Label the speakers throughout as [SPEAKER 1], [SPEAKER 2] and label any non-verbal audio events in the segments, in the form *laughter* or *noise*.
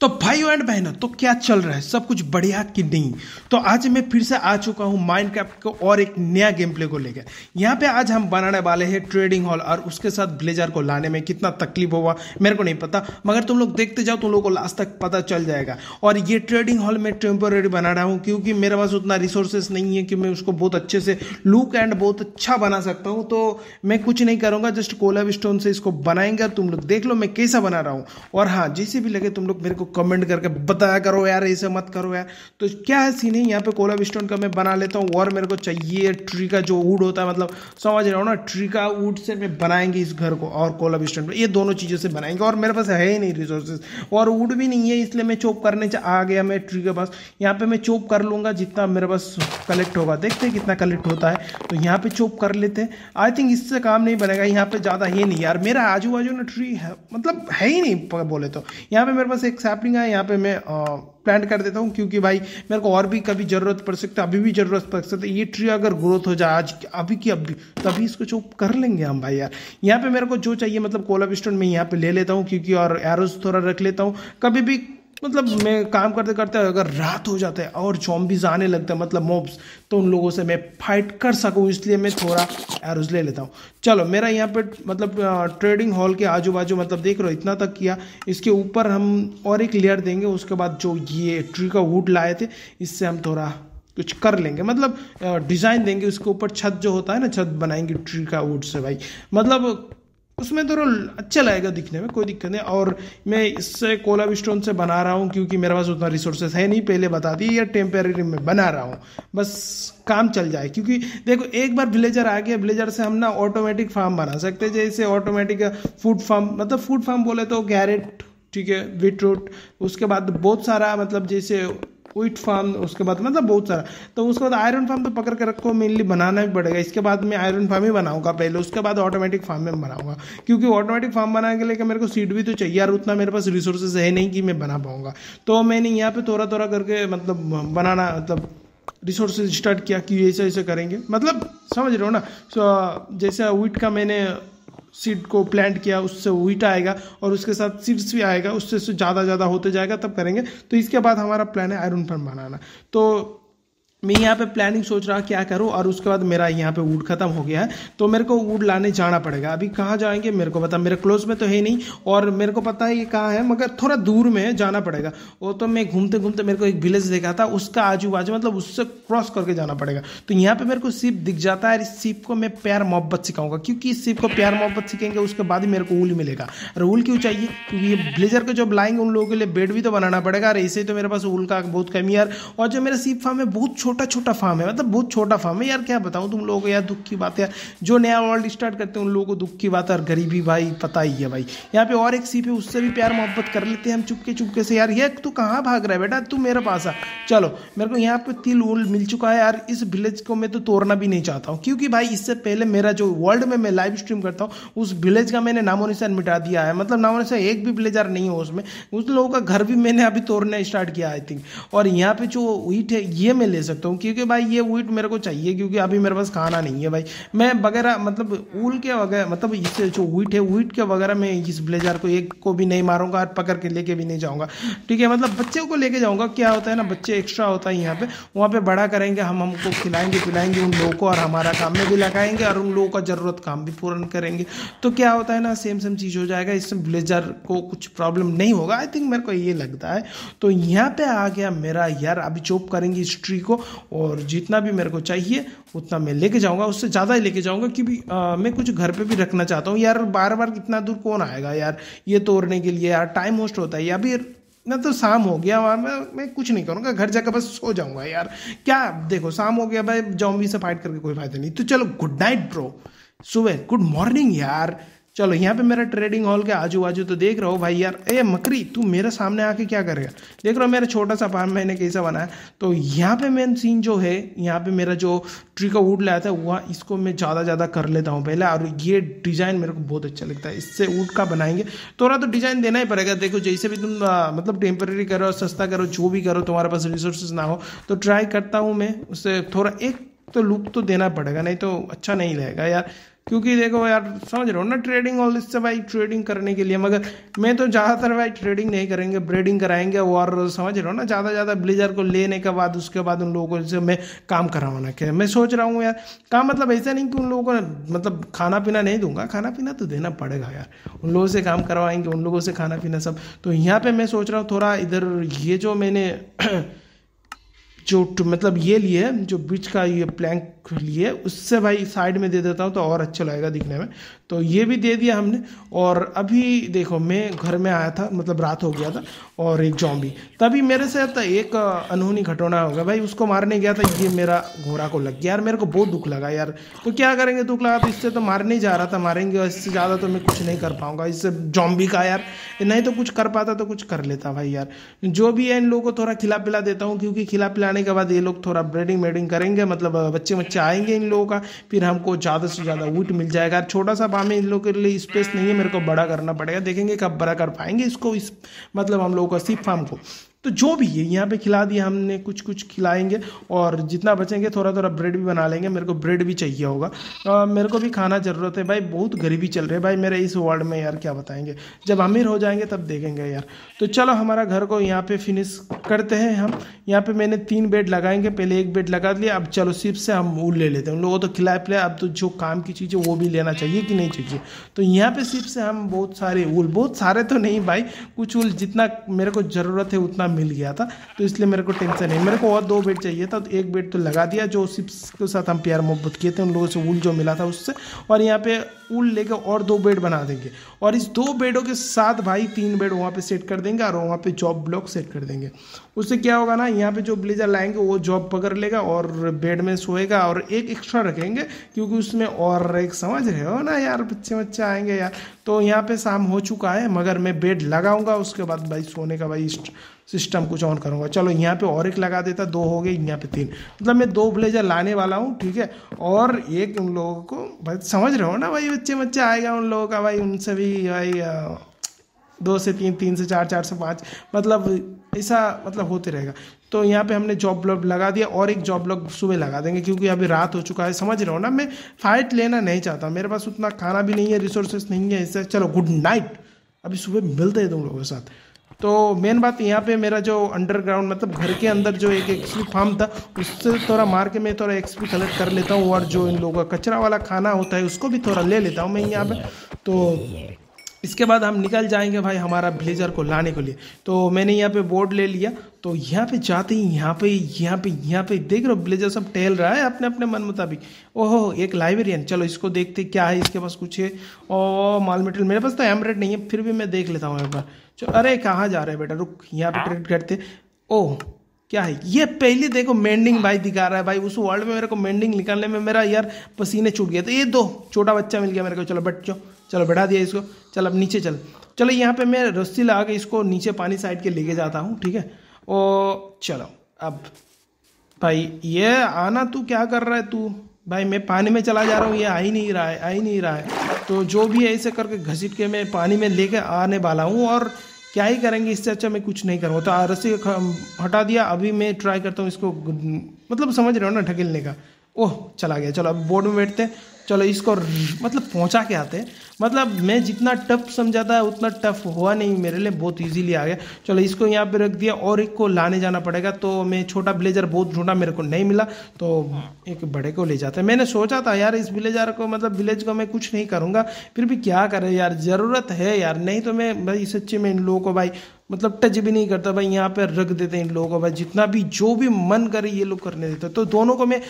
[SPEAKER 1] तो भाइयों एंड बहनों तो क्या चल रहा है सब कुछ बढ़िया कि नहीं तो आज मैं फिर से आ चुका हूँ माइंड कैप को और एक नया गेम प्ले को लेकर यहाँ पे आज हम बनाने वाले हैं ट्रेडिंग हॉल और उसके साथ ब्लेजर को लाने में कितना तकलीफ होगा मेरे को नहीं पता मगर तुम लोग देखते जाओ तुम लोग को लास्ट तक पता चल जाएगा और ये ट्रेडिंग हॉल मैं टेम्पोरेरी बना रहा हूँ क्योंकि मेरे पास उतना रिसोर्सेस नहीं है कि मैं उसको बहुत अच्छे से लुक एंड बहुत अच्छा बना सकता हूँ तो मैं कुछ नहीं करूँगा जस्ट कोलाब स्टोन से इसको बनाएंगे तुम लोग देख लो मैं कैसा बना रहा हूँ और हाँ जैसे भी लगे तुम लोग मेरे को कमेंट करके बताया करो यार ऐसे मत करो यार तो क्या है सीन है यहाँ पे कोला स्टोन का मैं बना लेता हूँ और मेरे को चाहिए ट्री का जो वुड होता है मतलब समझ रहा हूँ ना ट्री का वुड से मैं बनाएंगे इस घर को और कोला स्टोन ये दोनों चीज़ों से बनाएंगे और मेरे पास है ही नहीं रिसोर्सेज और वुड भी नहीं है इसलिए मैं चोप करने आ गया मैं ट्री के पास यहाँ पर मैं चोप कर लूँगा जितना मेरे पास कलेक्ट होगा देखते हैं कितना कलेक्ट होता है तो यहाँ पर चोप कर लेते हैं आई थिंक इससे काम नहीं बनेगा यहाँ पर ज़्यादा है नहीं यार मेरा आजू बाजू ना ट्री है मतलब है ही नहीं बोले तो यहाँ पर मेरे पास एक सैप हैपनिंग है यहाँ पे मैं प्लांट कर देता हूँ क्योंकि भाई मेरे को और भी कभी ज़रूरत पड़ सकता है अभी भी ज़रूरत पड़ सकती है ये ट्री अगर ग्रोथ हो जाए आज अभी की अभी तभी इसको चोप कर लेंगे हम भाई यार यहाँ पे मेरे को जो चाहिए मतलब कोलाब स्टोन मैं यहाँ पे ले लेता हूँ क्योंकि और एरोज थोड़ा रख लेता हूँ कभी भी मतलब मैं काम करते करते अगर रात हो जाता है और जॉम्बीज आने लगते हैं मतलब मोब्स तो उन लोगों से मैं फाइट कर सकूँ इसलिए मैं थोड़ा एरोज ले लेता हूँ चलो मेरा यहाँ पे मतलब ट्रेडिंग हॉल के आजू बाजू मतलब देख रहे हो इतना तक किया इसके ऊपर हम और एक लेयर देंगे उसके बाद जो ये ट्री का वुड लाए थे इससे हम थोड़ा कुछ कर लेंगे मतलब डिज़ाइन देंगे उसके ऊपर छत जो होता है ना छत बनाएंगे ट्री का वुड से भाई मतलब उसमें थोड़ा तो अच्छा लगेगा दिखने में कोई दिक्कत नहीं और मैं इससे कोलाब स्टोन से बना रहा हूँ क्योंकि मेरे पास उतना रिसोर्सेस है नहीं पहले बता दी या टेम्परेरी में बना रहा हूँ बस काम चल जाए क्योंकि देखो एक बार विलेजर आ गया विलेजर से हम ना ऑटोमेटिक फार्म बना सकते हैं जैसे ऑटोमेटिक फूड फार्म मतलब फूड फार्म बोले तो कैरेट ठीक है बीटरूट उसके बाद बहुत सारा मतलब जैसे क्विट फार्म उसके बाद मतलब बहुत सारा तो उसके बाद आयरन फार्म तो पकड़ के रखो मेनली बनाना भी पड़ेगा इसके बाद मैं आयरन फार्म ही बनाऊंगा पहले उसके बाद ऑटोमेटिक फार्म में बनाऊंगा क्योंकि ऑटोमेटिक फार्म बनाने के लिए मेरे को सीट भी तो चाहिए और उतना मेरे पास रिसोर्सेज है नहीं कि मैं बना पाऊंगा तो मैंने यहाँ पर थोड़ा थोड़ा करके मतलब बनाना मतलब रिसोर्सेज स्टार्ट किया कि ऐसा ऐसे करेंगे मतलब समझ रहे हो ना सो जैसे वीट का मैंने सीड को प्लांट किया उससे वीट आएगा और उसके साथ सीड्स भी आएगा उससे ज़्यादा ज़्यादा होते जाएगा तब करेंगे तो इसके बाद हमारा प्लान है आयरन फर्म बनाना तो मैं यहाँ पे प्लानिंग सोच रहा क्या करूँ और उसके बाद मेरा यहाँ पे वुड ख़त्म हो गया है तो मेरे को वुड लाने जाना पड़ेगा अभी कहाँ जाएंगे मेरे को पता मेरे क्लोज में तो है नहीं और मेरे को पता है ये कहाँ है मगर थोड़ा दूर में जाना पड़ेगा वो तो मैं घूमते घूमते मेरे को एक विलेज देखा था उसका आजू बाजू मतलब उससे क्रॉस करके जाना पड़ेगा तो यहाँ पर मेरे को सीप दिख जाता है और इस सीप को मैं प्यार मोहब्बत सिखाऊंगा क्योंकि इस सीप को प्यार मोहब्बत सीखेंगे उसके बाद ही मेरे को ऊल मिलेगा और उल क्यों चाहिए क्योंकि ये ब्लेजर के जब लाएंगे उन लोगों के लिए बेड भी तो बनाना पड़ेगा और ऐसे ही तो मेरे पास ऊल का बहुत कमी है और जो मेरा सीप फार्म है बहुत छोटा छोटा छोटा फार्म है मतलब बहुत छोटा फार्म है यार क्या बताऊँ तुम लोगों को यार दुख की बात है जो नया वर्ल्ड स्टार्ट करते हैं उन लोगों को दुख की बात है और गरीबी भाई पता ही है भाई यहाँ पे और एक सीप है उससे भी प्यार मोहब्बत कर लेते हैं हम चुपके चुपके से यार ये तू कहाँ भाग रहा है बेटा तू मेरे पास आ चलो मेरे को यहाँ पे तिल वोल मिल चुका है यार इस विलेज को मैं तो तोड़ना भी नहीं चाहता हूँ क्योंकि भाई इससे पहले मेरा जो वर्ल्ड में मैं लाइव स्ट्रीम करता हूँ उस विलेज का मैंने नामो निशान मिटा दिया है मतलब नामो निशान एक भी यार नहीं हो उसमें उस लोगों का घर भी मैंने अभी तोड़ना स्टार्ट किया आई थिंक और यहाँ पे जो वीट है ये मैं ले सकता देता हूँ क्योंकि भाई ये वीट मेरे को चाहिए क्योंकि अभी मेरे पास खाना नहीं है भाई मैं वगैरह मतलब ऊल के वगैरह मतलब इससे जो वीट है वीट के वगैरह मैं इस ब्लेजर को एक को भी नहीं मारूंगा और पकड़ के लेके भी नहीं जाऊँगा ठीक है मतलब बच्चे को लेके जाऊँगा क्या होता है ना बच्चे एक्स्ट्रा होता है यहाँ पे वहाँ पे बड़ा करेंगे हम हमको खिलाएंगे पिलाएंगे उन लोगों को और हमारा काम में भी लगाएंगे और उन लोगों का ज़रूरत काम भी पूर्ण करेंगे तो क्या होता है ना सेम सेम चीज़ हो जाएगा इसमें ब्लेजर को कुछ प्रॉब्लम नहीं होगा आई थिंक मेरे को ये लगता है तो यहाँ पे आ गया मेरा यार अभी चोप करेंगे हिस्ट्री को और जितना भी मेरे को चाहिए उतना मैं लेके जाऊंगा उससे ज़्यादा ही लेके जाऊंगा क्योंकि मैं कुछ घर पे भी रखना चाहता हूँ यार बार बार इतना दूर कौन आएगा यार ये तोड़ने के लिए यार टाइम वोस्ट होता है या फिर ना तो शाम हो गया वहाँ मैं, मैं कुछ नहीं करूँगा घर जाकर बस सो जाऊँगा यार क्या देखो शाम हो गया भाई जॉम्बी से फाइट करके कोई फायदा नहीं तो चलो गुड नाइट ब्रो सुबह गुड मॉर्निंग यार चलो यहाँ पे मेरा ट्रेडिंग हॉल के आजू बाजू तो देख रहा हो भाई यार ए मकरी तू मेरे सामने आके क्या करेगा देख रहा हो मेरा छोटा सा फार्म मैंने कैसा बनाया तो यहाँ पे मेन सीन जो है यहाँ पे मेरा जो ट्री का वुड लाया था वह इसको मैं ज़्यादा ज़्यादा कर लेता हूँ पहले और ये डिज़ाइन मेरे को बहुत अच्छा लगता है इससे वुड का बनाएंगे थोड़ा तो डिज़ाइन देना ही पड़ेगा देखो जैसे भी तुम मतलब टेम्परेरी करो सस्ता करो जो भी करो तुम्हारे पास रिसोर्सेज ना हो तो ट्राई करता हूँ मैं उससे थोड़ा एक तो लुक तो देना पड़ेगा नहीं तो अच्छा नहीं रहेगा यार क्योंकि देखो यार समझ रहे हो ना ट्रेडिंग और इससे भाई ट्रेडिंग करने के लिए मगर मैं तो ज़्यादातर भाई ट्रेडिंग नहीं करेंगे ब्रेडिंग कराएंगे और समझ रहे हो ना ज़्यादा ज़्यादा ब्लेजर को लेने के बाद उसके बाद उन लोगों से मैं काम करवाना क्या मैं सोच रहा हूँ यार काम मतलब ऐसा नहीं कि उन लोगों को मतलब खाना पीना नहीं दूंगा खाना पीना तो देना पड़ेगा यार उन लोगों से काम करवाएंगे उन लोगों से खाना पीना सब तो यहाँ पर मैं सोच रहा हूँ थोड़ा इधर ये जो मैंने *clears throat* जो मतलब ये लिए जो बीच का ये प्लैंक लिए उससे भाई साइड में दे देता हूँ तो और अच्छा लगेगा दिखने में तो ये भी दे दिया हमने और अभी देखो मैं घर में आया था मतलब रात हो गया था और एक जॉम्बी तभी मेरे से था एक अनहोनी घटना होगा भाई उसको मारने गया था ये मेरा घोड़ा को लग गया यार मेरे को बहुत दुख लगा यार तो क्या करेंगे दुख लगा तो इससे तो मारने नहीं जा रहा था मारेंगे और इससे ज़्यादा तो मैं कुछ नहीं कर पाऊँगा इससे जॉम्बी का यार नहीं तो कुछ कर पाता तो कुछ कर लेता भाई यार जो भी है इन लोगों को थोड़ा खिला पिला देता हूँ क्योंकि खिला पिला आने के बाद ये लोग थोड़ा ब्रेडिंग वेडिंग करेंगे मतलब बच्चे बच्चे आएंगे इन लोगों का फिर हमको ज़्यादा से ज़्यादा ऊट मिल जाएगा छोटा सा बाम इन लोगों के लिए स्पेस नहीं है मेरे को बड़ा करना पड़ेगा देखेंगे कब बड़ा कर पाएंगे इसको इस मतलब हम लोगों का सिर्फ फार्म को तो जो भी है यहाँ पे खिला दिया हमने कुछ कुछ खिलाएंगे और जितना बचेंगे थोड़ा थोड़ा ब्रेड भी बना लेंगे मेरे को ब्रेड भी चाहिए होगा आ, मेरे को भी खाना ज़रूरत है भाई बहुत गरीबी चल रही है भाई मेरे इस वर्ल्ड में यार क्या बताएंगे जब अमीर हो जाएंगे तब देखेंगे यार तो चलो हमारा घर को यहाँ पर फिनिश करते हैं हम यहाँ पर मैंने तीन बेड लगाएंगे पहले एक बेड लगा दिया अब चलो सिर्फ से हम ऊल ले लेते हैं उन लोगों को तो खिलाए पिलाए अब तो जो काम की चीज़ है वो भी लेना चाहिए कि नहीं चाहिए तो यहाँ पर सिर्फ से हम बहुत सारे ऊल बहुत सारे तो नहीं भाई कुछ ऊल जितना मेरे को ज़रूरत है उतना मेरा मिल गया था तो इसलिए मेरे को टेंशन नहीं मेरे को और दो बेड चाहिए था तो एक बेड तो लगा दिया जो सिप्स के साथ हम प्यार मोहब्बत किए थे उन लोगों से ऊल जो मिला था उससे और यहाँ पे ऊल लेके और दो बेड बना देंगे और इस दो बेडों के साथ भाई तीन बेड वहाँ पर सेट कर देंगे और वहाँ पर जॉब ब्लॉक सेट कर देंगे उससे क्या होगा ना यहाँ पर जो ब्लेजर लाएंगे वो जॉब पकड़ लेगा और बेड में सोएगा और एक एक्स्ट्रा रखेंगे क्योंकि उसमें और एक समझ रहे हो ना यार बच्चे बच्चे आएंगे यार तो यहाँ पे शाम हो चुका है मगर मैं बेड लगाऊंगा उसके बाद भाई सोने का भाई सिस्टम कुछ ऑन करूँगा चलो यहाँ पे और एक लगा देता दो हो गए यहाँ पे तीन मतलब मैं दो ब्लेजर लाने वाला हूँ ठीक है और एक उन लोगों को भाई समझ रहे हो ना भाई बच्चे बच्चे आएगा उन लोगों का भाई उनसे भी भाई दो से तीन तीन से चार चार से पाँच मतलब ऐसा मतलब होते रहेगा तो यहाँ पे हमने जॉब ब्लॉक लगा दिया और एक जॉब ब्लॉक सुबह लगा देंगे क्योंकि अभी रात हो चुका है समझ रहे हो ना मैं फाइट लेना नहीं चाहता मेरे पास उतना खाना भी नहीं है रिसोर्सेस नहीं है इससे चलो गुड नाइट अभी सुबह मिलते हैं तुम लोगों के साथ तो मेन बात यहाँ पे मेरा जो अंडरग्राउंड मतलब घर के अंदर जो एक एक्सपी फार्म था उससे थोड़ा मार के मैं थोड़ा एक्सपी कलेक्ट कर लेता हूँ और जो इन लोगों का कचरा वाला खाना होता है उसको भी थोड़ा ले लेता हूँ मैं यहाँ पर तो इसके बाद हम निकल जाएंगे भाई हमारा ब्लेजर को लाने के लिए तो मैंने यहाँ पे बोर्ड ले लिया तो यहाँ पे जाते ही यहाँ पे यहाँ पे यहाँ पे देख रहे हो ब्लेजर सब टहल रहा है अपने अपने मन मुताबिक ओहो एक लाइब्रेरियन चलो इसको देखते क्या है इसके पास कुछ है और माल मेटेरियल मेरे पास तो एमरेड नहीं है फिर भी मैं देख लेता हूँ एक बार अरे कहाँ जा रहे हैं बेटा रुक यहाँ पे हाँ। ट्रेड करते ओह क्या है ये पहले देखो मेंडिंग हाँ। भाई दिखा रहा है भाई उस वर्ल्ड में मेरे को मेंडिंग निकालने में मेरा यार पसीने छूट गया तो ये दो छोटा बच्चा मिल गया मेरे को चलो बैठ जाओ चलो बैठा दिया इसको चलो अब नीचे चल चलो यहाँ पे मैं रस्सी लगा के इसको नीचे पानी साइड के लेके जाता हूँ ठीक है ओ चलो अब भाई ये आना तू क्या कर रहा है तू भाई मैं पानी में चला जा रहा हूँ ये आ ही नहीं रहा है आ ही नहीं रहा है तो जो भी ऐसे करके घसीट के मैं पानी में लेके आने वाला हूँ और क्या ही करेंगे इससे अच्छा मैं कुछ नहीं करूँगा तो रस्सी हटा दिया अभी मैं ट्राई करता हूँ इसको मतलब समझ रहे हो ना ढकेलने का ओह चला गया चलो अब बोर्ड में बैठते हैं चलो इसको मतलब पहुंचा के आते हैं मतलब मैं जितना टफ समझा था उतना टफ हुआ नहीं मेरे लिए बहुत इजीली आ गया चलो इसको यहाँ पे रख दिया और एक को लाने जाना पड़ेगा तो मैं छोटा ब्लेजर बहुत ढूंढा मेरे को नहीं मिला तो एक बड़े को ले जाते मैंने सोचा था यार इस विलेजर को मतलब विलेज को मैं कुछ नहीं करूँगा फिर भी क्या करें यार ज़रूरत है यार नहीं तो मैं भाई सच्चे में इन लोगों को भाई मतलब टच भी नहीं करता भाई यहाँ पे रख देते हैं इन लोगों को भाई जितना भी जो भी मन करे ये लोग करने देते तो दोनों को मैं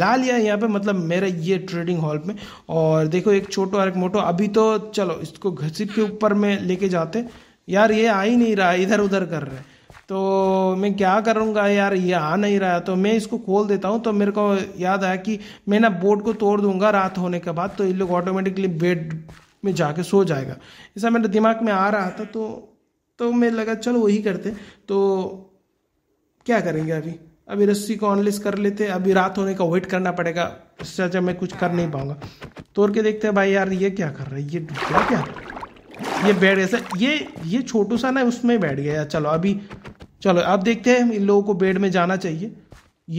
[SPEAKER 1] ला लिया यहाँ पे मतलब मेरा ये ट्रेडिंग हॉल हाथ में और देखो एक छोटो और एक मोटो अभी तो चलो इसको घसीट के ऊपर में लेके जाते यार ये आ ही नहीं रहा इधर उधर कर रहे तो मैं क्या करूँगा यार ये आ नहीं रहा तो मैं इसको खोल देता हूँ तो मेरे को याद आया कि मैं ना बोर्ड को तोड़ दूंगा रात होने के बाद तो ये लोग ऑटोमेटिकली बेड में जाके सो जाएगा ऐसा मेरे दिमाग में आ रहा था तो तो मैं लगा चलो वही करते तो क्या करेंगे अभी अभी रस्सी को अनलेस कर लेते अभी रात होने का वेट करना पड़ेगा इससे जब अच्छा मैं कुछ कर नहीं पाऊंगा तोड़ के देखते हैं भाई यार ये क्या कर रहा है ये क्या क्या ये बैठ गया सर ये ये छोटू सा ना उसमें बैठ गया चलो अभी चलो अब देखते हैं इन लोगों को बेड में जाना चाहिए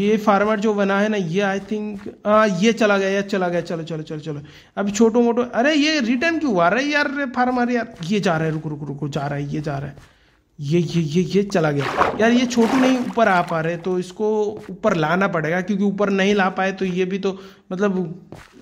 [SPEAKER 1] ये फार्मर जो बना है ना ये आई थिंक हाँ ये चला गया यार चला गया चलो चलो चलो चलो अभी छोटो मोटो अरे ये रिटर्न क्यों आ रहा है यार फार्मर यार ये जा रहा है रुक रुक रुक जा रहा है ये जा रहा है ये ये ये ये चला गया यार ये छोटू नहीं ऊपर आ पा रहे तो इसको ऊपर लाना पड़ेगा क्योंकि ऊपर नहीं ला पाए तो ये भी तो मतलब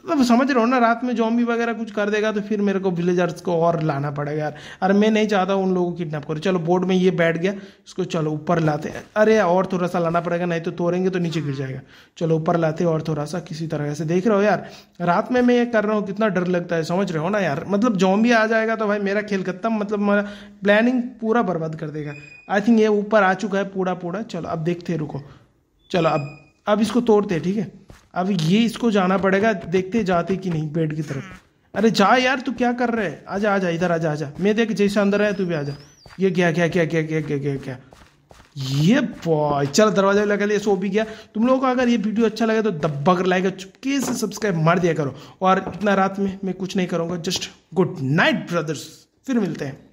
[SPEAKER 1] मतलब समझ रहे हो ना रात में जॉम्बी वगैरह कुछ कर देगा तो फिर मेरे को विलेजर्स को और लाना पड़ेगा यार अरे मैं नहीं चाहता उन लोगों को किडनैप करो चलो बोर्ड में ये बैठ गया इसको चलो ऊपर लाते हैं अरे और थोड़ा सा लाना पड़ेगा नहीं तो तोड़ेंगे तो नीचे गिर जाएगा चलो ऊपर लाते और थोड़ा सा किसी तरह से देख रहे हो यार रात में मैं ये कर रहा हूँ कितना डर लगता है समझ रहे हो ना यार मतलब जॉम्बी आ जाएगा तो भाई मेरा खेल खत्म मतलब मेरा प्लानिंग पूरा बर्बाद कर देगा आई थिंक ये ऊपर आ चुका है पूरा पूरा चलो अब देखते रुको चलो अब अब इसको तोड़ते ठीक है अब ये इसको जाना पड़ेगा देखते जाते कि नहीं बेड की तरफ अरे जा यार तू क्या कर रहा है आजा आजा इधर आजा आजा मैं देख जैसे अंदर आया तू भी आजा ये क्या क्या क्या क्या क्या क्या क्या क्या ये बॉय चल दरवाजा लगा लिया सो भी गया तुम लोगों को अगर ये वीडियो अच्छा लगे तो दब्बा कर लाएगा चुपके से सब्सक्राइब मार दिया करो और इतना रात में मैं कुछ नहीं करूँगा जस्ट गुड नाइट ब्रदर्स फिर मिलते हैं